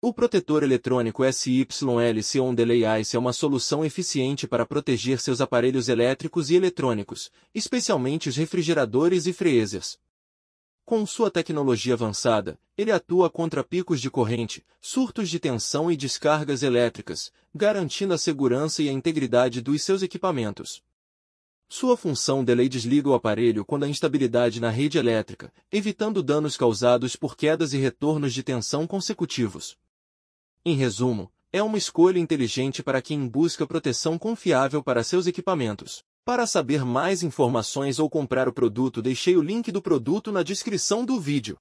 O protetor eletrônico SYLC On é Delay Ice é uma solução eficiente para proteger seus aparelhos elétricos e eletrônicos, especialmente os refrigeradores e freezers. Com sua tecnologia avançada, ele atua contra picos de corrente, surtos de tensão e descargas elétricas, garantindo a segurança e a integridade dos seus equipamentos. Sua função delay desliga o aparelho quando há instabilidade na rede elétrica, evitando danos causados por quedas e retornos de tensão consecutivos. Em resumo, é uma escolha inteligente para quem busca proteção confiável para seus equipamentos. Para saber mais informações ou comprar o produto deixei o link do produto na descrição do vídeo.